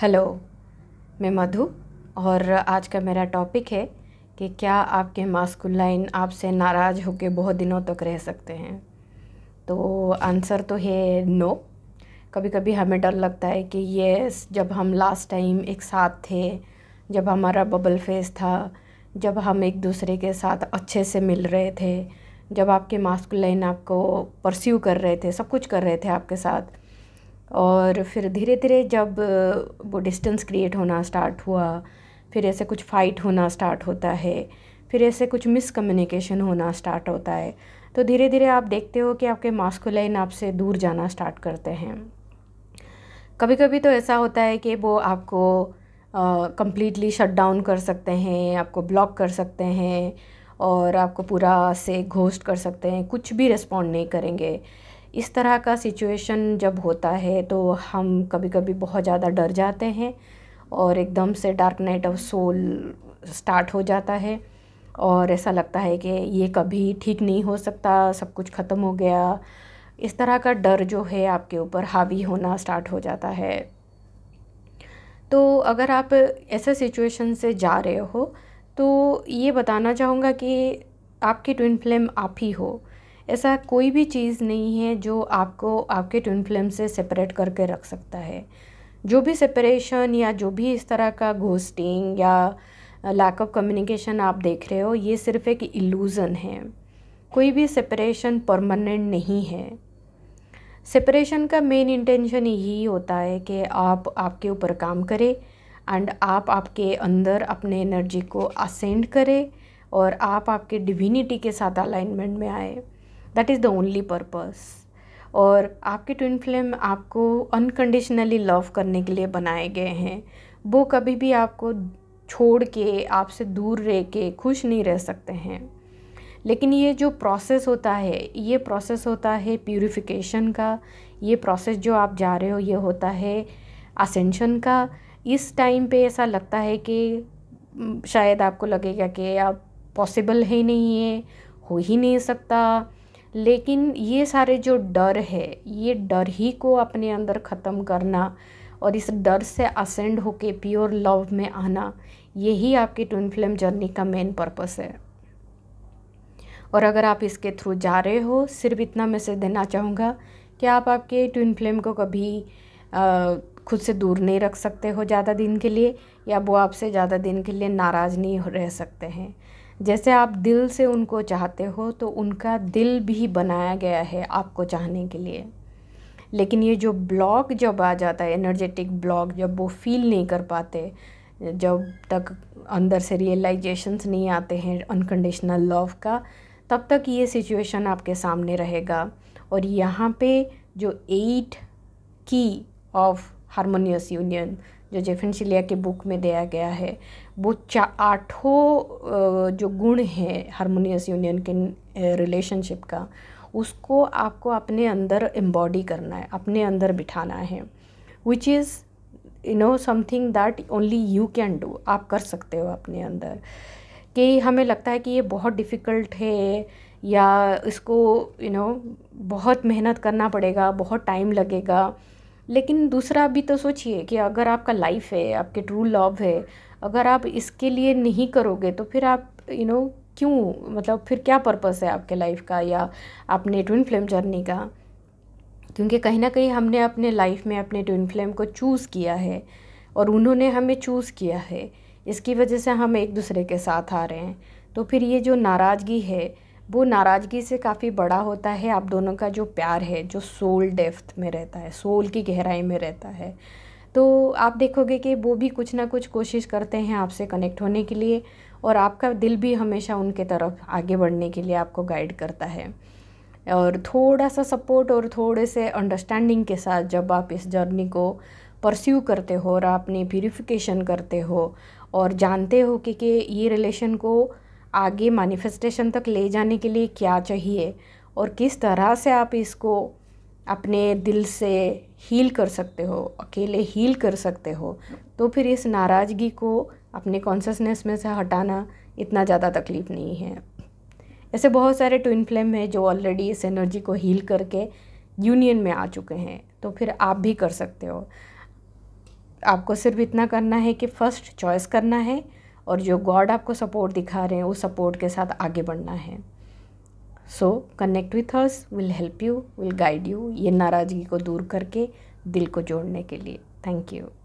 hello मैं मधु और आज का मेरा टॉपिक है कि क्या आपके मास्कुलाइन आपसे नाराज़ होकर बहुत दिनों तक रह सकते हैं तो आंसर तो है नो कभी कभी हमें डर लगता है कि ये जब हम लास्ट टाइम एक साथ थे जब हमारा बबल फेस था जब हम एक दूसरे के साथ अच्छे से मिल रहे थे जब आपके मास्कुलाइन आपको परस्यू कर रहे थे सब कुछ कर रहे थे आपके साथ और फिर धीरे धीरे जब वो डिस्टेंस क्रिएट होना स्टार्ट हुआ फिर ऐसे कुछ फाइट होना स्टार्ट होता है फिर ऐसे कुछ मिसकम्युनिकेशन होना स्टार्ट होता है तो धीरे धीरे आप देखते हो कि आपके मास्कुलाइन आपसे दूर जाना स्टार्ट करते हैं कभी कभी तो ऐसा होता है कि वो आपको कम्प्लीटली शट डाउन कर सकते हैं आपको ब्लॉक कर सकते हैं और आपको पूरा से घोस्ट कर सकते हैं कुछ भी रिस्पॉन्ड नहीं करेंगे इस तरह का सिचुएशन जब होता है तो हम कभी कभी बहुत ज़्यादा डर जाते हैं और एकदम से dark night of soul start हो जाता है और ऐसा लगता है कि ये कभी ठीक नहीं हो सकता सब कुछ ख़त्म हो गया इस तरह का डर जो है आपके ऊपर हावी होना स्टार्ट हो जाता है तो अगर आप ऐसे सिचुएशन से जा रहे हो तो ये बताना चाहूँगा कि आपकी ट्विन फ्लेम आप ही हो ऐसा कोई भी चीज़ नहीं है जो आपको आपके ट्विन फ्लेम से सेपरेट करके रख सकता है जो भी सेपरेशन या जो भी इस तरह का घोस्टिंग या लैक ऑफ कम्युनिकेशन आप देख रहे हो ये सिर्फ एक इल्यूज़न है कोई भी सेपरेशन परमानेंट नहीं है सेपरेशन का मेन इंटेंशन यही होता है कि आप आपके ऊपर काम करें एंड आप आपके अंदर अपने एनर्जी को असेंड करें और आप आपके डिविनिटी के साथ अलाइनमेंट में आए that is the only purpose और आपके ट्विन फ्लेम आपको अनकंडीशनली लव करने के लिए बनाए गए हैं वो कभी भी आपको छोड़ के आपसे दूर रह के खुश नहीं रह सकते हैं लेकिन ये जो प्रोसेस होता है ये प्रोसेस होता है प्यूरिफिकेशन का ये प्रोसेस जो आप जा रहे हो ये होता है असेंशन का इस टाइम पे ऐसा लगता है कि शायद आपको लगेगा कि आप पॉसिबल ही नहीं है हो ही नहीं सकता लेकिन ये सारे जो डर है ये डर ही को अपने अंदर ख़त्म करना और इस डर से असेंड होके प्योर लव में आना यही आपकी ट्विन फिल्म जर्नी का मेन पर्पस है और अगर आप इसके थ्रू जा रहे हो सिर्फ इतना मैसेज देना चाहूँगा कि आप आपके ट्विन फिल्म को कभी खुद से दूर नहीं रख सकते हो ज़्यादा दिन के लिए या वो आपसे ज़्यादा दिन के लिए नाराज़ नहीं रह सकते हैं जैसे आप दिल से उनको चाहते हो तो उनका दिल भी बनाया गया है आपको चाहने के लिए लेकिन ये जो ब्लॉक जब आ जाता है एनर्जेटिक ब्लॉक जब वो फील नहीं कर पाते जब तक अंदर से रियलाइजेशंस नहीं आते हैं अनकंडीशनल लव का तब तक ये सिचुएशन आपके सामने रहेगा और यहाँ पे जो एट की ऑफ हारमोनियस यूनियन जो जेफिन सिलिया के बुक में दिया गया है वो चा आठों जो गुण हैं हारमोनियस यूनियन के रिलेशनशिप का उसको आपको अपने अंदर एम्बॉडी करना है अपने अंदर बिठाना है which is you know something that only you can do आप कर सकते हो अपने अंदर कि हमें लगता है कि ये बहुत डिफ़िकल्ट है या इसको यू you नो know, बहुत मेहनत करना पड़ेगा बहुत टाइम लगेगा लेकिन दूसरा भी तो सोचिए कि अगर आपका लाइफ है आपके ट्रू लव है अगर आप इसके लिए नहीं करोगे तो फिर आप यू नो क्यों मतलब फिर क्या पर्पस है आपके लाइफ का या आपने ट्विन फ्लेम जर्नी का क्योंकि कहीं ना कहीं हमने अपने लाइफ में अपने ट्विन फ्लेम को चूज़ किया है और उन्होंने हमें चूज़ किया है इसकी वजह से हम एक दूसरे के साथ आ रहे हैं तो फिर ये जो नाराज़गी है वो नाराज़गी से काफ़ी बड़ा होता है आप दोनों का जो प्यार है जो सोल डेफ्थ में रहता है सोल की गहराई में रहता है तो आप देखोगे कि वो भी कुछ ना कुछ कोशिश करते हैं आपसे कनेक्ट होने के लिए और आपका दिल भी हमेशा उनके तरफ आगे बढ़ने के लिए आपको गाइड करता है और थोड़ा सा सपोर्ट और थोड़े से अंडरस्टैंडिंग के साथ जब आप इस जर्नी को परस्यू करते हो और आप अपनी प्योरीफिकेशन करते हो और जानते हो कि, कि ये रिलेशन को आगे मैनिफेस्टेशन तक ले जाने के लिए क्या चाहिए और किस तरह से आप इसको अपने दिल से हील कर सकते हो अकेले हील कर सकते हो तो फिर इस नाराज़गी को अपने कॉन्सियसनेस में से हटाना इतना ज़्यादा तकलीफ़ नहीं है ऐसे बहुत सारे ट्विन फ्लेम हैं जो ऑलरेडी इस एनर्जी को हील करके यूनियन में आ चुके हैं तो फिर आप भी कर सकते हो आपको सिर्फ इतना करना है कि फ़र्स्ट चॉइस करना है और जो गॉड आपको सपोर्ट दिखा रहे हैं उस सपोर्ट के साथ आगे बढ़ना है so connect with hers will help you will guide you ये नाराज़गी को दूर करके दिल को जोड़ने के लिए थैंक यू